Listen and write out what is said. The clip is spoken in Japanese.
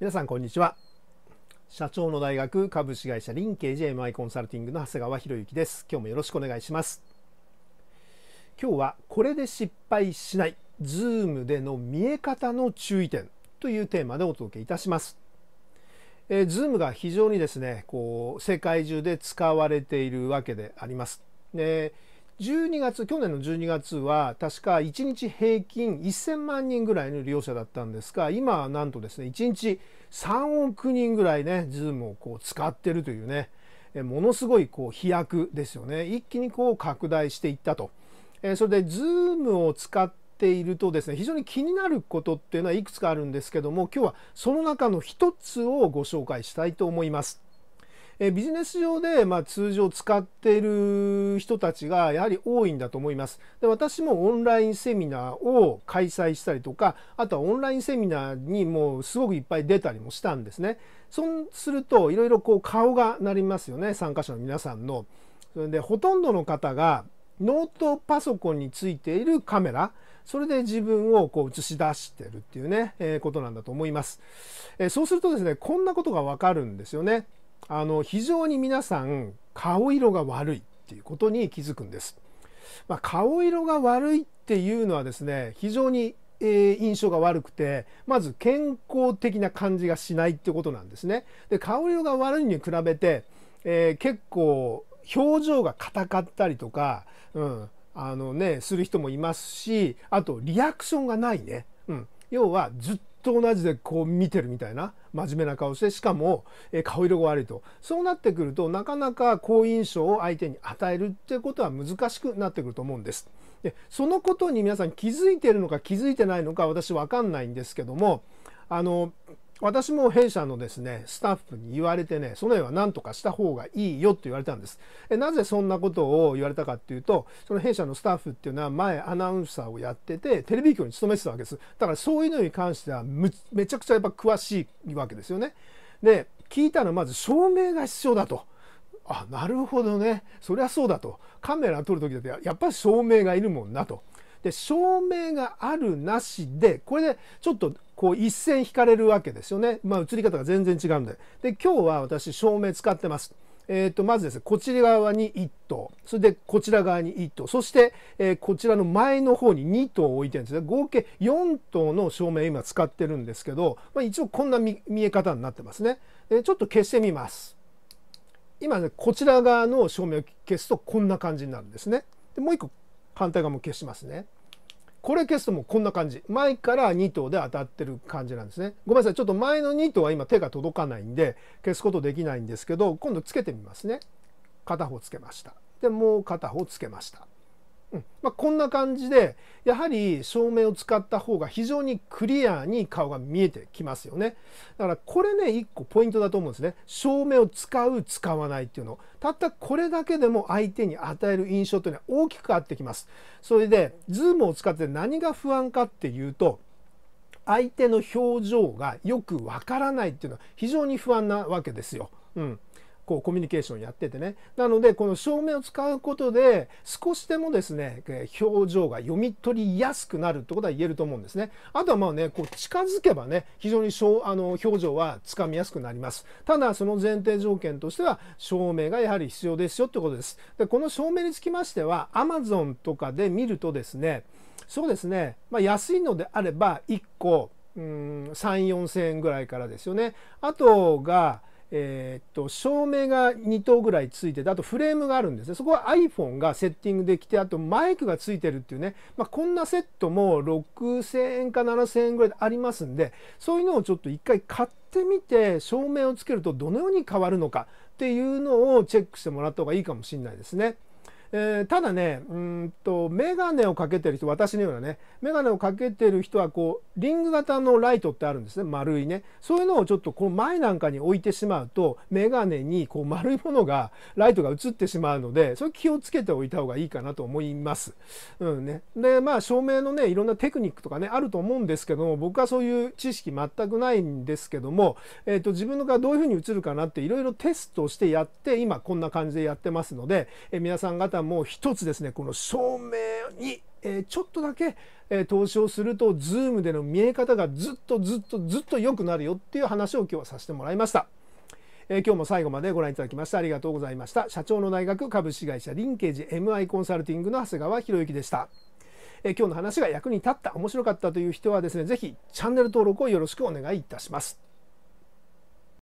皆さんこんにちは社長の大学株式会社リンケージ MI コンサルティングの長谷川博之です今日もよろしくお願いします今日はこれで失敗しない Zoom での見え方の注意点というテーマでお届けいたしますえー、Zoom が非常にですねこう世界中で使われているわけであります、ね、12月去年の12月は確か1日平均1000万人ぐらいの利用者だったんですが今はなんとですね1日3億人ぐらいね Zoom をこう使ってるというねものすごいこう飛躍ですよね一気にこう拡大していったとそれで Zoom を使っているとですね非常に気になることっていうのはいくつかあるんですけども今日はその中の一つをご紹介したいと思います。えビジネス上で、まあ、通常使っている人たちがやはり多いんだと思います。で私もオンラインセミナーを開催したりとかあとはオンラインセミナーにもうすごくいっぱい出たりもしたんですね。そうするといろいろこう顔がなりますよね参加者の皆さんの。それでほとんどの方がノートパソコンについているカメラそれで自分をこう映し出してるっていうね、えー、ことなんだと思います、えー、そうするとですねこんなことがわかるんですよねあの非常に皆さん顔色が悪いっていうことに気づくんです。まあ、顔色が悪いっていうのはですね非常に、え印象が悪くてまず健康的な感じがしないってことなんですね。で顔色が悪いに比べて、えー、結構表情が硬かったりとか、うん、あのねする人もいますしあとリアクションがないね。うん、要はずっと同じでこう見てるみたいな真面目な顔してしかも、え顔色が悪いとそうなってくるとなかなか好印象を相手に与えるってことは難しくなってくると思うんです。でそのことに皆さん気づいてるのか気づいてないのか私分かんないんですけどもあの私も弊社のですね、スタッフに言われてね、その辺は何とかした方がいいよって言われたんです。えなぜそんなことを言われたかっていうと、その弊社のスタッフっていうのは前アナウンサーをやってて、テレビ局に勤めてたわけです。だからそういうのに関してはめちゃくちゃやっぱ詳しいわけですよね。で、聞いたのはまず証明が必要だと。あ、なるほどね。そりゃそうだと。カメラ撮る時だってやっぱり証明がいるもんなと。で証明があるなしでこれでちょっとこう一線引かれるわけですよね、まあ、映り方が全然違うんでで今日は私照明使ってます。えー、とまずですねこちら側に1頭それでこちら側に1頭そして、えこちらの前の方に2頭置いてるんですね合計4頭の照明今使ってるんですけど、まあ、一応こんな見え方になってますね、えちょっと消してみます今ねこちら側の照明を消すとこんな感じになるんですねでもう一個反対側も消しますね。これ消すともうこんな感じ。前から2頭で当たってる感じなんですね。ごめんなさい。ちょっと前の2頭は今手が届かないんで消すことできないんですけど、今度つけてみますね。片方つけました。で、もう片方つけました。うんまあ、こんな感じでやはり照明を使った方が非常にクリアに顔が見えてきますよねだからこれね1個ポイントだと思うんですね照明を使う使わないっていうのたったこれだけでも相手に与える印象というのは大きく変わってきますそれでズームを使って何が不安かっていうと相手の表情がよくわからないっていうのは非常に不安なわけですよ。うんこうコミュニケーションやっててねなのでこの照明を使うことで少しでもですね表情が読み取りやすくなるってことは言えると思うんですねあとはまあねこう近づけばね非常にあの表情はつかみやすくなりますただその前提条件としては照明がやはり必要ですよってことですでこの照明につきましては Amazon とかで見るとですねそうですね、まあ、安いのであれば1個3 4 0 0円ぐらいからですよねあとがえー、と照明が2灯ぐらいついててあとフレームがあるんですねそこは iPhone がセッティングできてあとマイクがついてるっていうね、まあ、こんなセットも6,000円か7,000円ぐらいでありますんでそういうのをちょっと一回買ってみて照明をつけるとどのように変わるのかっていうのをチェックしてもらった方がいいかもしれないですね。えー、ただねうんとメガネをかけてる人私のようなねメガネをかけてる人はこうリング型のライトってあるんですね丸いねそういうのをちょっとこの前なんかに置いてしまうとメガネにこう丸いものがライトが映ってしまうのでそれ気をつけておいた方がいいかなと思います。うんね、でまあ照明のねいろんなテクニックとかねあると思うんですけども僕はそういう知識全くないんですけども、えーと、自分のがどういうふうに映るかなっていろいろテストしてやって今こんな感じでやってますので、えー、皆さん方だもう一つですねこの照明に、えちょっとだけ、え投資をするとズームでの見え方がずっとずっとずっと良くなるよっていう話を今日はさせてもらいました。え今日も最後までご覧いただきましてありがとうございました社長の大学株式会社リンケージ MI コンサルティングの長谷川博之でした、え今日の話が役に立った面白かったという人はですね是非チャンネル登録をよろしくお願いいたします